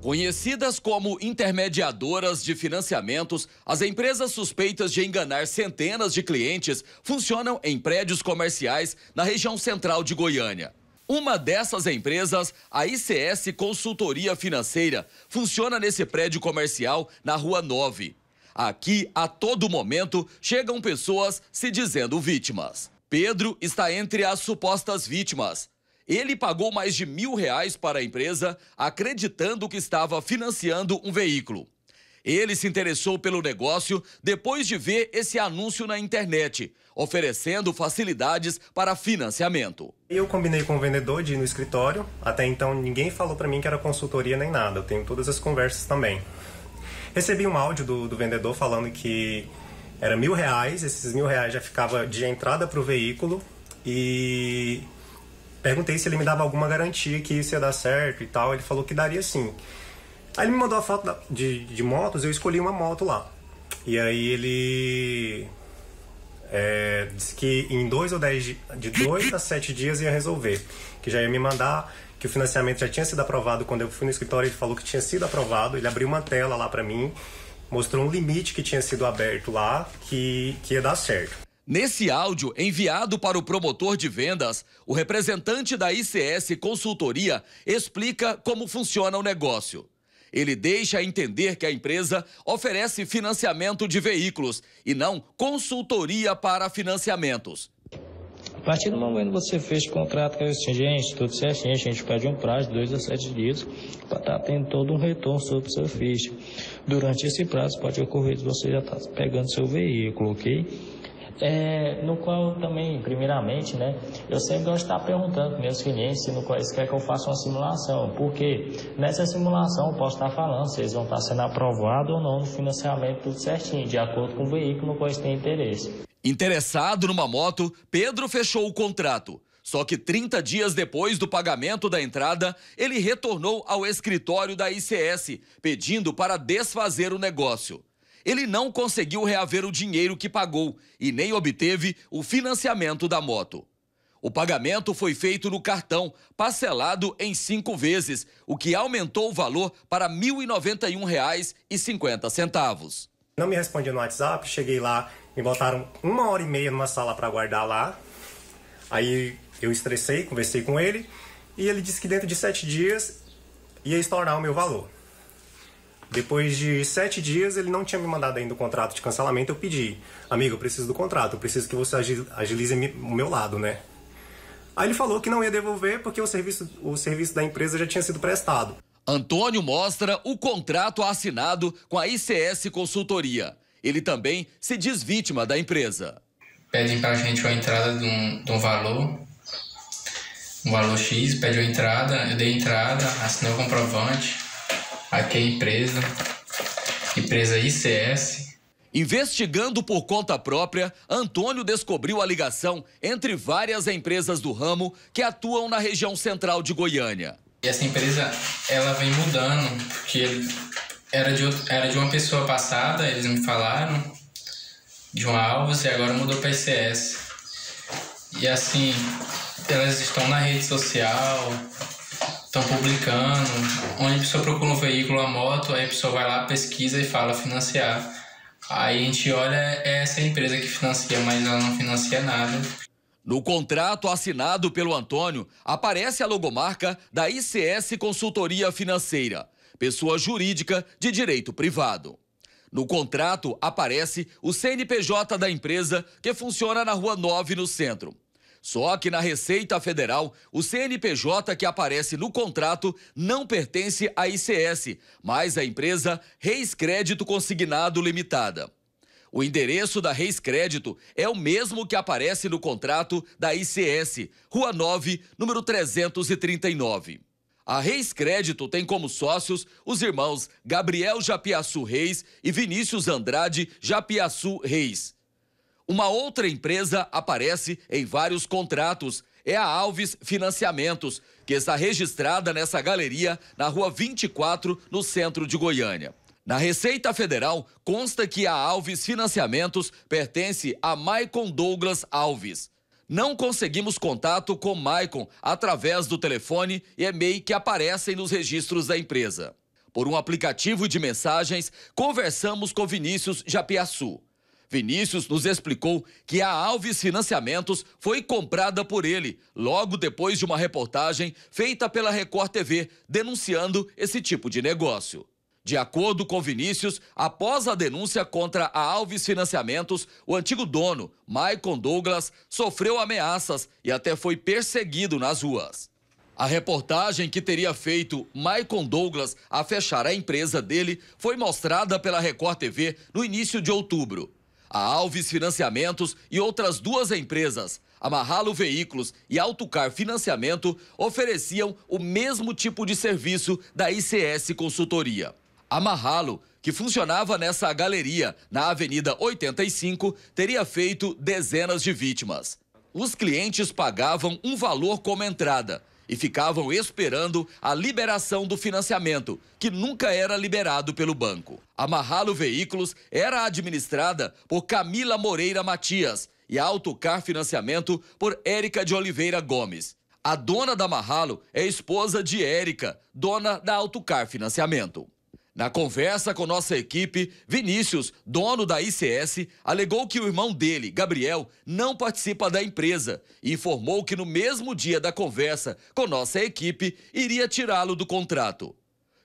Conhecidas como intermediadoras de financiamentos, as empresas suspeitas de enganar centenas de clientes funcionam em prédios comerciais na região central de Goiânia. Uma dessas empresas, a ICS Consultoria Financeira, funciona nesse prédio comercial na Rua 9. Aqui, a todo momento, chegam pessoas se dizendo vítimas. Pedro está entre as supostas vítimas. Ele pagou mais de mil reais para a empresa, acreditando que estava financiando um veículo. Ele se interessou pelo negócio depois de ver esse anúncio na internet, oferecendo facilidades para financiamento. Eu combinei com o vendedor de ir no escritório. Até então ninguém falou para mim que era consultoria nem nada. Eu tenho todas as conversas também. Recebi um áudio do, do vendedor falando que era mil reais. Esses mil reais já ficava de entrada para o veículo e Perguntei se ele me dava alguma garantia que isso ia dar certo e tal. Ele falou que daria sim. Aí ele me mandou a foto de, de motos, eu escolhi uma moto lá. E aí ele é, disse que em dois ou dez de dois a sete dias ia resolver, que já ia me mandar, que o financiamento já tinha sido aprovado quando eu fui no escritório. Ele falou que tinha sido aprovado. Ele abriu uma tela lá para mim, mostrou um limite que tinha sido aberto lá, que, que ia dar certo. Nesse áudio enviado para o promotor de vendas, o representante da ICS Consultoria explica como funciona o negócio. Ele deixa entender que a empresa oferece financiamento de veículos e não consultoria para financiamentos. A partir do momento que você fez o contrato com a gente, tudo certinho, a gente pede um prazo de dois a sete dias para estar tá tendo todo um retorno sobre o seu ficha. Durante esse prazo pode ocorrer que você já está pegando seu veículo, ok? é, no qual também, primeiramente, né, eu sempre gosto de estar perguntando para meus clientes se no qual eles querem que eu faça uma simulação, porque nessa simulação eu posso estar falando se eles vão estar sendo aprovados ou não no financiamento tudo certinho, de acordo com o veículo no qual eles têm interesse. Interessado numa moto, Pedro fechou o contrato. Só que 30 dias depois do pagamento da entrada, ele retornou ao escritório da ICS, pedindo para desfazer o negócio ele não conseguiu reaver o dinheiro que pagou e nem obteve o financiamento da moto. O pagamento foi feito no cartão, parcelado em cinco vezes, o que aumentou o valor para R$ 1.091,50. Não me respondiam no WhatsApp, cheguei lá, me botaram uma hora e meia numa sala para guardar lá. Aí eu estressei, conversei com ele e ele disse que dentro de sete dias ia estourar o meu valor. Depois de sete dias, ele não tinha me mandado ainda o contrato de cancelamento. Eu pedi, amigo, eu preciso do contrato, eu preciso que você agilize o meu lado, né? Aí ele falou que não ia devolver porque o serviço, o serviço da empresa já tinha sido prestado. Antônio mostra o contrato assinado com a ICS Consultoria. Ele também se diz vítima da empresa. Pedem para a gente uma entrada de um, de um valor, um valor X, pede a entrada, eu dei entrada, assinei o comprovante, aqui é empresa, empresa ICS. Investigando por conta própria, Antônio descobriu a ligação entre várias empresas do ramo que atuam na região central de Goiânia. E essa empresa, ela vem mudando, porque era de, era de uma pessoa passada, eles me falaram, de uma Alves, e agora mudou para ICS. E assim, elas estão na rede social, estão publicando, onde a pessoa procura um veículo, uma moto, aí a pessoa vai lá, pesquisa e fala financiar. Aí a gente olha, é essa empresa que financia, mas ela não financia nada. No contrato assinado pelo Antônio, aparece a logomarca da ICS Consultoria Financeira, pessoa jurídica de direito privado. No contrato aparece o CNPJ da empresa, que funciona na Rua 9, no centro. Só que na Receita Federal, o CNPJ que aparece no contrato não pertence à ICS, mas à empresa Reis Crédito Consignado Limitada. O endereço da Reis Crédito é o mesmo que aparece no contrato da ICS, Rua 9, número 339. A Reis Crédito tem como sócios os irmãos Gabriel Japiaçu Reis e Vinícius Andrade Japiaçu Reis. Uma outra empresa aparece em vários contratos. É a Alves Financiamentos, que está registrada nessa galeria na rua 24, no centro de Goiânia. Na Receita Federal, consta que a Alves Financiamentos pertence a Maicon Douglas Alves. Não conseguimos contato com Maicon através do telefone e é e-mail que aparecem nos registros da empresa. Por um aplicativo de mensagens, conversamos com Vinícius Japiaçu. Vinícius nos explicou que a Alves Financiamentos foi comprada por ele, logo depois de uma reportagem feita pela Record TV denunciando esse tipo de negócio. De acordo com Vinícius, após a denúncia contra a Alves Financiamentos, o antigo dono, Maicon Douglas, sofreu ameaças e até foi perseguido nas ruas. A reportagem que teria feito Maicon Douglas a fechar a empresa dele foi mostrada pela Record TV no início de outubro a Alves Financiamentos e outras duas empresas. Amarralo Veículos e Autocar Financiamento ofereciam o mesmo tipo de serviço da ICS Consultoria. Amarralo, que funcionava nessa galeria, na Avenida 85, teria feito dezenas de vítimas. Os clientes pagavam um valor como entrada, e ficavam esperando a liberação do financiamento, que nunca era liberado pelo banco. A Marralo Veículos era administrada por Camila Moreira Matias e a Autocar Financiamento por Érica de Oliveira Gomes. A dona da Marralo é esposa de Érica, dona da Autocar Financiamento. Na conversa com nossa equipe, Vinícius, dono da ICS, alegou que o irmão dele, Gabriel, não participa da empresa e informou que no mesmo dia da conversa com nossa equipe, iria tirá-lo do contrato.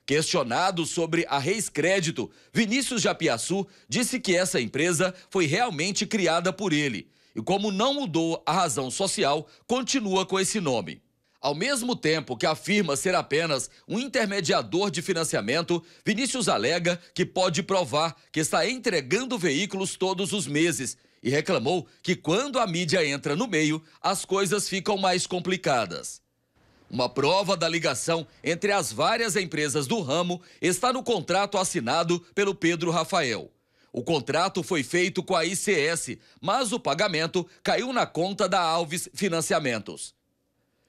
Questionado sobre a Reis Crédito, Vinícius Japiaçu disse que essa empresa foi realmente criada por ele e, como não mudou a razão social, continua com esse nome. Ao mesmo tempo que afirma ser apenas um intermediador de financiamento, Vinícius alega que pode provar que está entregando veículos todos os meses e reclamou que quando a mídia entra no meio, as coisas ficam mais complicadas. Uma prova da ligação entre as várias empresas do ramo está no contrato assinado pelo Pedro Rafael. O contrato foi feito com a ICS, mas o pagamento caiu na conta da Alves Financiamentos.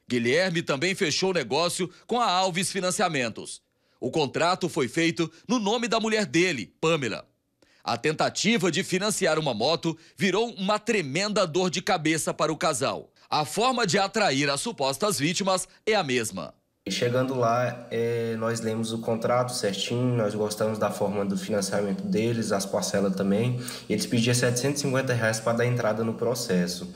Guilherme também fechou negócio com a Alves Financiamentos. O contrato foi feito no nome da mulher dele, Pamela. A tentativa de financiar uma moto virou uma tremenda dor de cabeça para o casal. A forma de atrair as supostas vítimas é a mesma. Chegando lá, é, nós lemos o contrato certinho, nós gostamos da forma do financiamento deles, as parcelas também. Eles pediam 750 reais para dar entrada no processo.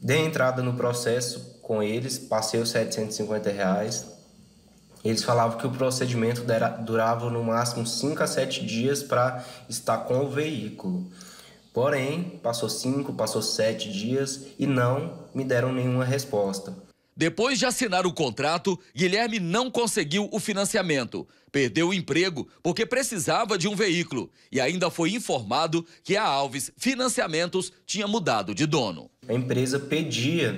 Dei entrada no processo com eles, passei os 750 reais. Eles falavam que o procedimento durava no máximo 5 a 7 dias para estar com o veículo. Porém, passou 5, passou 7 dias e não me deram nenhuma resposta. Depois de assinar o contrato, Guilherme não conseguiu o financiamento. Perdeu o emprego porque precisava de um veículo e ainda foi informado que a Alves Financiamentos tinha mudado de dono. A empresa pedia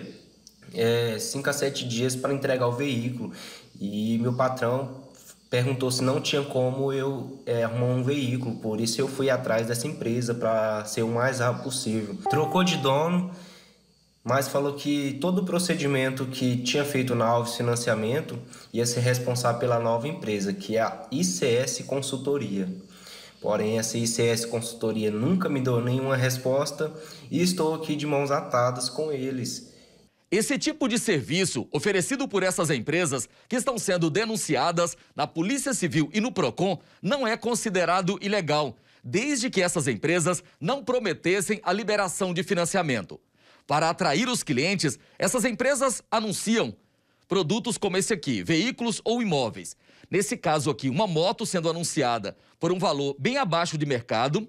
5 é, a 7 dias para entregar o veículo e meu patrão perguntou se não tinha como eu é, arrumar um veículo, por isso eu fui atrás dessa empresa para ser o mais rápido possível. Trocou de dono mas falou que todo o procedimento que tinha feito na Alves Financiamento ia ser responsável pela nova empresa, que é a ICS Consultoria. Porém, essa ICS Consultoria nunca me deu nenhuma resposta e estou aqui de mãos atadas com eles. Esse tipo de serviço oferecido por essas empresas que estão sendo denunciadas na Polícia Civil e no Procon não é considerado ilegal, desde que essas empresas não prometessem a liberação de financiamento. Para atrair os clientes, essas empresas anunciam produtos como esse aqui, veículos ou imóveis. Nesse caso aqui, uma moto sendo anunciada por um valor bem abaixo de mercado.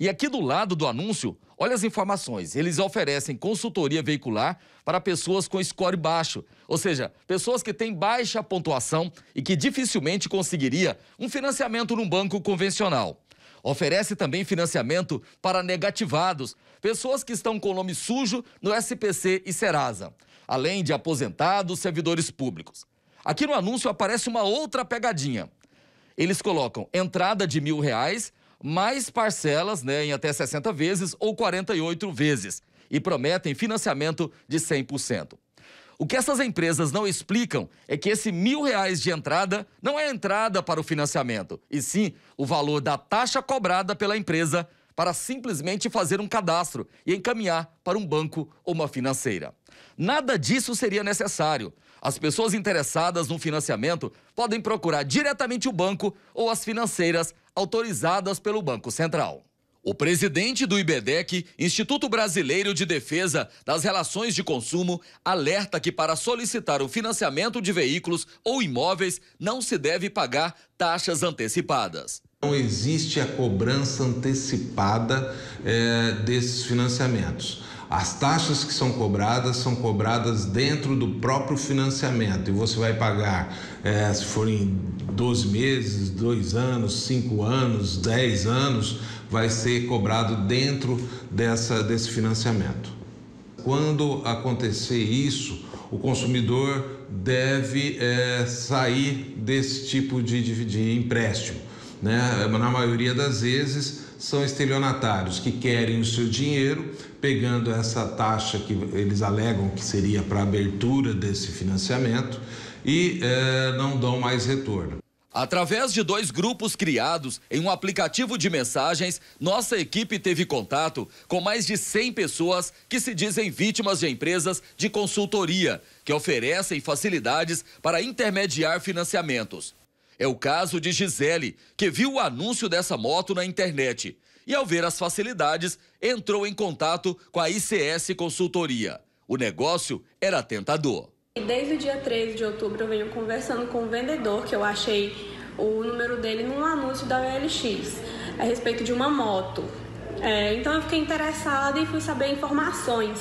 E aqui do lado do anúncio, olha as informações. Eles oferecem consultoria veicular para pessoas com score baixo, ou seja, pessoas que têm baixa pontuação e que dificilmente conseguiria um financiamento num banco convencional. Oferece também financiamento para negativados, pessoas que estão com nome sujo no SPC e Serasa, além de aposentados, servidores públicos. Aqui no anúncio aparece uma outra pegadinha. Eles colocam entrada de mil reais, mais parcelas né, em até 60 vezes ou 48 vezes e prometem financiamento de 100%. O que essas empresas não explicam é que esse mil reais de entrada não é entrada para o financiamento, e sim o valor da taxa cobrada pela empresa para simplesmente fazer um cadastro e encaminhar para um banco ou uma financeira. Nada disso seria necessário. As pessoas interessadas no financiamento podem procurar diretamente o banco ou as financeiras autorizadas pelo Banco Central. O presidente do IBDEC, Instituto Brasileiro de Defesa das Relações de Consumo, alerta que para solicitar o financiamento de veículos ou imóveis não se deve pagar taxas antecipadas. Não existe a cobrança antecipada é, desses financiamentos. As taxas que são cobradas são cobradas dentro do próprio financiamento e você vai pagar, é, se forem 12 meses, 2 anos, 5 anos, 10 anos vai ser cobrado dentro dessa, desse financiamento. Quando acontecer isso, o consumidor deve é, sair desse tipo de, de, de empréstimo. Né? Na maioria das vezes, são estelionatários que querem o seu dinheiro, pegando essa taxa que eles alegam que seria para abertura desse financiamento e é, não dão mais retorno. Através de dois grupos criados em um aplicativo de mensagens, nossa equipe teve contato com mais de 100 pessoas que se dizem vítimas de empresas de consultoria, que oferecem facilidades para intermediar financiamentos. É o caso de Gisele, que viu o anúncio dessa moto na internet e, ao ver as facilidades, entrou em contato com a ICS Consultoria. O negócio era tentador. E desde o dia 13 de outubro eu venho conversando com o vendedor, que eu achei o número dele num anúncio da OLX, a respeito de uma moto. É, então eu fiquei interessada e fui saber informações.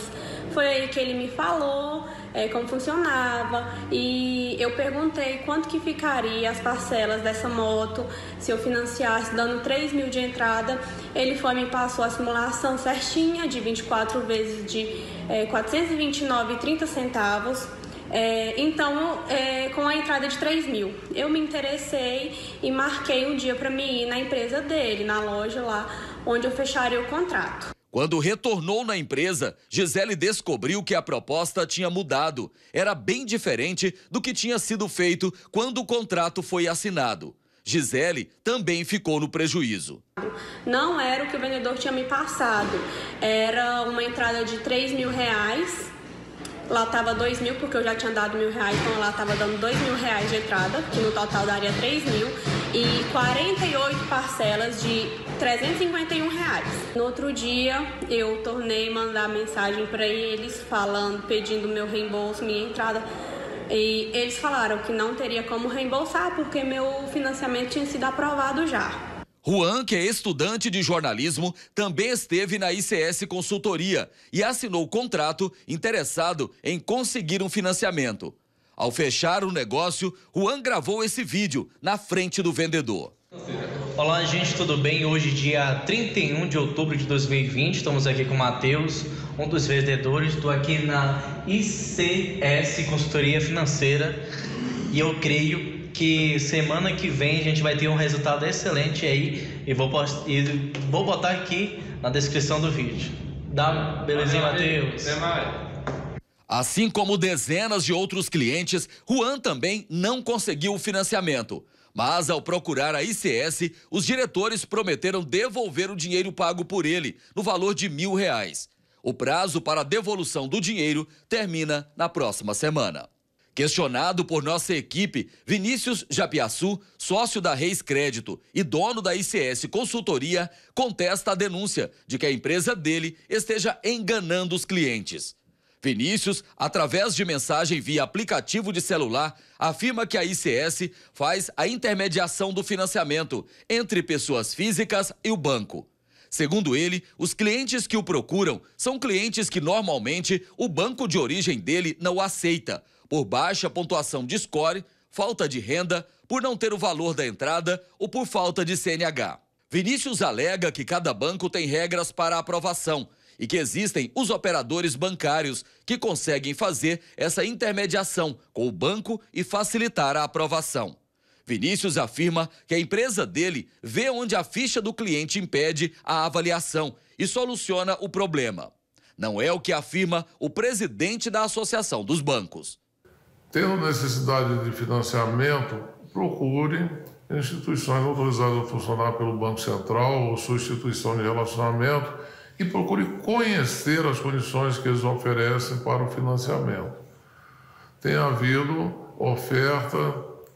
Foi aí que ele me falou é, como funcionava e eu perguntei quanto que ficaria as parcelas dessa moto se eu financiasse dando 3 mil de entrada. Ele foi me passou a simulação certinha de 24 vezes de é, 429,30 centavos é, então, é, com a entrada de 3 mil, eu me interessei e marquei um dia para me ir na empresa dele, na loja lá, onde eu fecharia o contrato. Quando retornou na empresa, Gisele descobriu que a proposta tinha mudado. Era bem diferente do que tinha sido feito quando o contrato foi assinado. Gisele também ficou no prejuízo. Não era o que o vendedor tinha me passado. Era uma entrada de 3 mil reais Lá tava dois mil, porque eu já tinha dado mil reais, então lá tava dando dois mil reais de entrada, que no total daria três mil, e 48 parcelas de 351 reais. No outro dia, eu tornei mandar mensagem para eles, falando, pedindo meu reembolso, minha entrada. E eles falaram que não teria como reembolsar porque meu financiamento tinha sido aprovado já. Juan, que é estudante de jornalismo, também esteve na ICS Consultoria e assinou contrato interessado em conseguir um financiamento. Ao fechar o negócio, Juan gravou esse vídeo na frente do vendedor. Olá, gente, tudo bem? Hoje, dia 31 de outubro de 2020, estamos aqui com o Matheus, um dos vendedores. Estou aqui na ICS Consultoria Financeira e eu creio que semana que vem a gente vai ter um resultado excelente aí e vou, post... e vou botar aqui na descrição do vídeo. Dá belezinha, Matheus? Até mais. Assim como dezenas de outros clientes, Juan também não conseguiu o financiamento. Mas ao procurar a ICS, os diretores prometeram devolver o dinheiro pago por ele, no valor de mil reais. O prazo para a devolução do dinheiro termina na próxima semana. Questionado por nossa equipe, Vinícius Japiaçu, sócio da Reis Crédito e dono da ICS Consultoria, contesta a denúncia de que a empresa dele esteja enganando os clientes. Vinícius, através de mensagem via aplicativo de celular, afirma que a ICS faz a intermediação do financiamento entre pessoas físicas e o banco. Segundo ele, os clientes que o procuram são clientes que normalmente o banco de origem dele não aceita por baixa pontuação de score, falta de renda, por não ter o valor da entrada ou por falta de CNH. Vinícius alega que cada banco tem regras para aprovação e que existem os operadores bancários que conseguem fazer essa intermediação com o banco e facilitar a aprovação. Vinícius afirma que a empresa dele vê onde a ficha do cliente impede a avaliação e soluciona o problema. Não é o que afirma o presidente da Associação dos Bancos. Tendo necessidade de financiamento, procure instituições autorizadas a funcionar pelo Banco Central ou sua instituição de relacionamento e procure conhecer as condições que eles oferecem para o financiamento. Tem havido oferta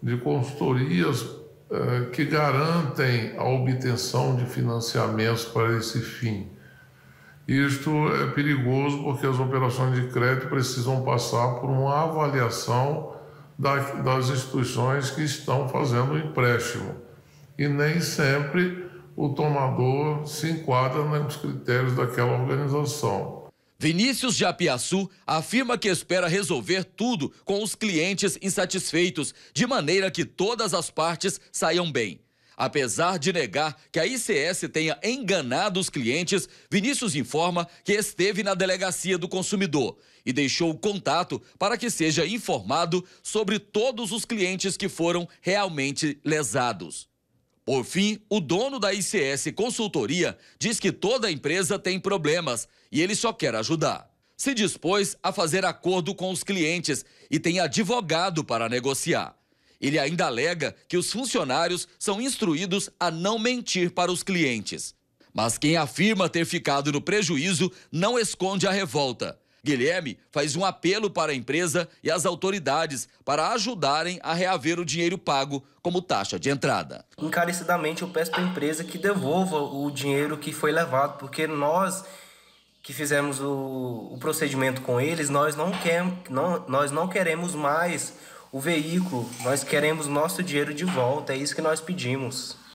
de consultorias eh, que garantem a obtenção de financiamentos para esse fim. Isto é perigoso porque as operações de crédito precisam passar por uma avaliação das instituições que estão fazendo o empréstimo. E nem sempre o tomador se enquadra nos critérios daquela organização. Vinícius de Apiaçu afirma que espera resolver tudo com os clientes insatisfeitos, de maneira que todas as partes saiam bem. Apesar de negar que a ICS tenha enganado os clientes, Vinícius informa que esteve na delegacia do consumidor e deixou o contato para que seja informado sobre todos os clientes que foram realmente lesados. Por fim, o dono da ICS Consultoria diz que toda a empresa tem problemas e ele só quer ajudar. Se dispôs a fazer acordo com os clientes e tem advogado para negociar. Ele ainda alega que os funcionários são instruídos a não mentir para os clientes. Mas quem afirma ter ficado no prejuízo não esconde a revolta. Guilherme faz um apelo para a empresa e as autoridades para ajudarem a reaver o dinheiro pago como taxa de entrada. Encarecidamente, eu peço para a empresa que devolva o dinheiro que foi levado, porque nós que fizemos o, o procedimento com eles, nós não, quer, não, nós não queremos mais o veículo, nós queremos nosso dinheiro de volta, é isso que nós pedimos.